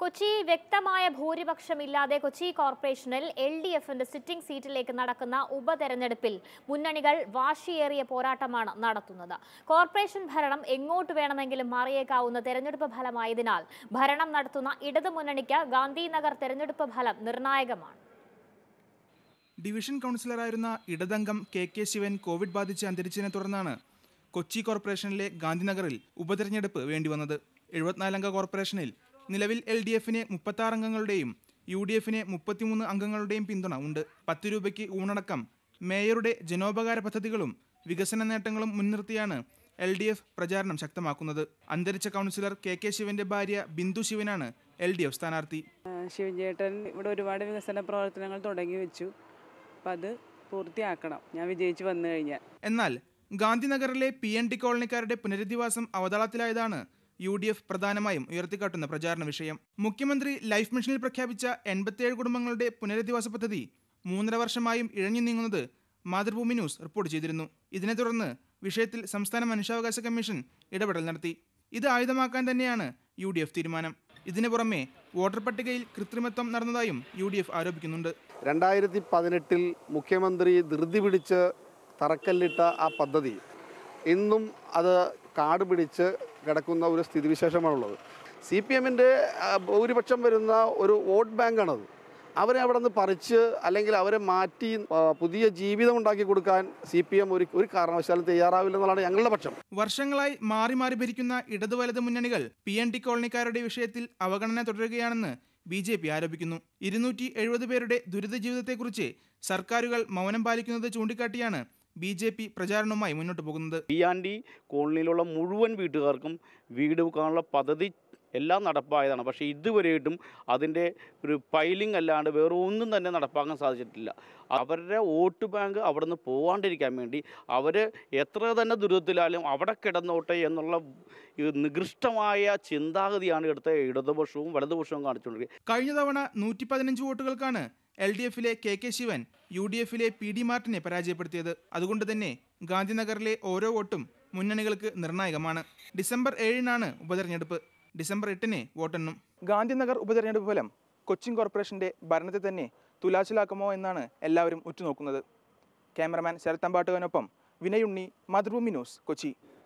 കൊച്ചി വ്യക്തമായ ഭൂരിപക്ഷമില്ലാതെ കൊച്ചി കോർപ്പറേഷനിൽ L D എഫിന്റെ സിറ്റിംഗ് സീറ്റിലേക്ക് നടക്കുന്ന ഉപതെരഞ്ഞെടുപ്പിൽ മുന്നണികൾ വാശിയേറിയ പോരാട്ടമാണ് നടത്തുന്നത് കോർപ്പറേഷൻ ഭരണം എങ്ങോട്ട് വേണമെങ്കിലും മാറിയേക്കാവുന്ന തെരഞ്ഞെടുപ്പ് ഫലമായതിനാൽ ഭരണം നടത്തുന്ന ഇടതു മുന്നണിക്ക് ഗാന്ധിനഗർ തെരഞ്ഞെടുപ്പ് ഫലം നിർണായകമാണ് ഡിവിഷൻ കൗൺസിലറായിരുന്ന ഇടതംഗം കെ കെ ശിവൻ കോവിഡ് ബാധിച്ച് അന്തരിച്ചതിനെ തുടർന്നാണ് കൊച്ചി കോർപ്പറേഷനിലെ ഗാന്ധിനഗറിൽ ഉപതെരഞ്ഞെടുപ്പ് വേണ്ടിവന്നത് എഴുപത്തിനാലംഗ കോർപ്പറേഷനിൽ നിലവിൽ എൽ ഡി എഫിന് അംഗങ്ങളുടെയും യു ഡി എഫിന് മുപ്പത്തിമൂന്ന് അംഗങ്ങളുടെയും പിന്തുണ ഉണ്ട് പത്ത് രൂപയ്ക്ക് ഊണടക്കം മേയറുടെ ജനോപകാര പദ്ധതികളും വികസന നേട്ടങ്ങളും മുൻനിർത്തിയാണ് എൽ ഡി എഫ് പ്രചാരണം ശക്തമാക്കുന്നത് അന്തരിച്ച കൗൺസിലർ കെ കെ ശിവന്റെ ഭാര്യ ബിന്ദു ശിവനാണ് എൽ ഡി എഫ് സ്ഥാനാർത്ഥി ശിവചേട്ടൻ ഇവിടെ ഒരുപാട് വികസന പ്രവർത്തനങ്ങൾ തുടങ്ങി വെച്ചു അപ്പം അത് പൂർത്തിയാക്കണം ഞാൻ വിജയിച്ചു വന്നു കഴിഞ്ഞാൽ എന്നാൽ ഗാന്ധിനഗറിലെ പി എൻ ഡി കോളനിക്കാരുടെ പുനരധിവാസം അവതാളത്തിലായതാണ് യു ഡി എഫ് പ്രധാനമായും ഉയർത്തിക്കാട്ടുന്ന പ്രചാരണ വിഷയം മുഖ്യമന്ത്രി ലൈഫ് മിഷനിൽ പ്രഖ്യാപിച്ച എൺപത്തിയേഴ് കുടുംബങ്ങളുടെ പുനരധിവാസ പദ്ധതി മൂന്നര വർഷമായും ഇഴഞ്ഞു നീങ്ങുന്നത് മാതൃഭൂമി ന്യൂസ് റിപ്പോർട്ട് ചെയ്തിരുന്നു ഇതിനെ തുടർന്ന് വിഷയത്തിൽ സംസ്ഥാന മനുഷ്യാവകാശ കമ്മീഷൻ ഇടപെടൽ നടത്തി ഇത് ആയുധമാക്കാൻ തന്നെയാണ് യു ഡി എഫ് തീരുമാനം ഇതിനു പുറമെ വോട്ടർ പട്ടികയിൽ കൃത്രിമത്വം നടന്നതായും യു ഡി എഫ് ആരോപിക്കുന്നുണ്ട് രണ്ടായിരത്തി പതിനെട്ടിൽ മുഖ്യമന്ത്രി ധൃതി പിടിച്ച് തറക്കല്ലിട്ട ആ പദ്ധതി ഇന്നും അത് കാട് പിടിച്ച് കിടക്കുന്ന ഒരു സ്ഥിതിവിശേഷമാണുള്ളത് സി പി എമ്മിൻ്റെ ഭൂരിപക്ഷം വരുന്ന ഒരു വോട്ട് ബാങ്കാണത് അവരെ അവിടെ നിന്ന് പറിച്ച് അല്ലെങ്കിൽ അവരെ മാറ്റി പുതിയ ജീവിതം ഉണ്ടാക്കി കൊടുക്കാൻ സി പി എം ഒരു ഒരു കാരണവശാലും തയ്യാറാവില്ലെന്നുള്ളതാണ് ഞങ്ങളുടെ പക്ഷം വർഷങ്ങളായി മാറി മാറി ഭരിക്കുന്ന ഇടതു വലത് മുന്നണികൾ പി എൻ ടി കോളനിക്കാരുടെ വിഷയത്തിൽ അവഗണന തുടരുകയാണെന്ന് ബി ജെ പി ആരോപിക്കുന്നു ഇരുന്നൂറ്റി എഴുപത് പേരുടെ ദുരിത ജീവിതത്തെക്കുറിച്ച് സർക്കാരുകൾ മൗനം പാലിക്കുന്നത് ചൂണ്ടിക്കാട്ടിയാണ് ബി ജെ പി പ്രചാരണവുമായി മുന്നോട്ട് പോകുന്നത് ഈ ആൻഡി കോളനിയിലുള്ള മുഴുവൻ വീട്ടുകാർക്കും വീട് വെക്കാനുള്ള പദ്ധതി എല്ലാം നടപ്പായതാണ് പക്ഷേ ഇതുവരെയായിട്ടും അതിൻ്റെ ഒരു പൈലിംഗ് അല്ലാണ്ട് വേറെ ഒന്നും തന്നെ നടപ്പാക്കാൻ സാധിച്ചിട്ടില്ല അവരുടെ വോട്ട് ബാങ്ക് അവിടെ നിന്ന് പോവാണ്ടിരിക്കാൻ വേണ്ടി അവർ എത്ര തന്നെ ദുരിതത്തിലായാലും അവിടെ കിടന്നോട്ടെ എന്നുള്ള നികൃഷ്ടമായ ചിന്താഗതിയാണ് ഇവിടുത്തെ ഇടതുപക്ഷവും വലതുപക്ഷവും കാണിച്ചുകൊണ്ടിരിക്കുന്നത് കഴിഞ്ഞ തവണ നൂറ്റി പതിനഞ്ച് വോട്ടുകൾക്കാണ് എൽ ഡി എഫിലെ K K Sivan U D എഫിലെ പി ഡി മാർട്ടിനെ പരാജയപ്പെടുത്തിയത് അതുകൊണ്ട് തന്നെ ഗാന്ധിനഗറിലെ ഓരോ വോട്ടും മുന്നണികൾക്ക് നിർണായകമാണ് ഡിസംബർ ഏഴിനാണ് ഉപതെരഞ്ഞെടുപ്പ് ഡിസംബർ എട്ടിന് വോട്ടെണ്ണും ഗാന്ധിനഗർ ഉപതെരഞ്ഞെടുപ്പ് ഫലം കൊച്ചിൻ കോർപ്പറേഷന്റെ ഭരണത്തെ തന്നെ തുലാച്ചിലാക്കുമോ എന്നാണ് എല്ലാവരും ഉറ്റുനോക്കുന്നത് ക്യാമറമാൻ ശരത്തമ്പാട്ടുകനൊപ്പം വിനയുണ്ണി മാതൃഭൂമി ന്യൂസ് കൊച്ചി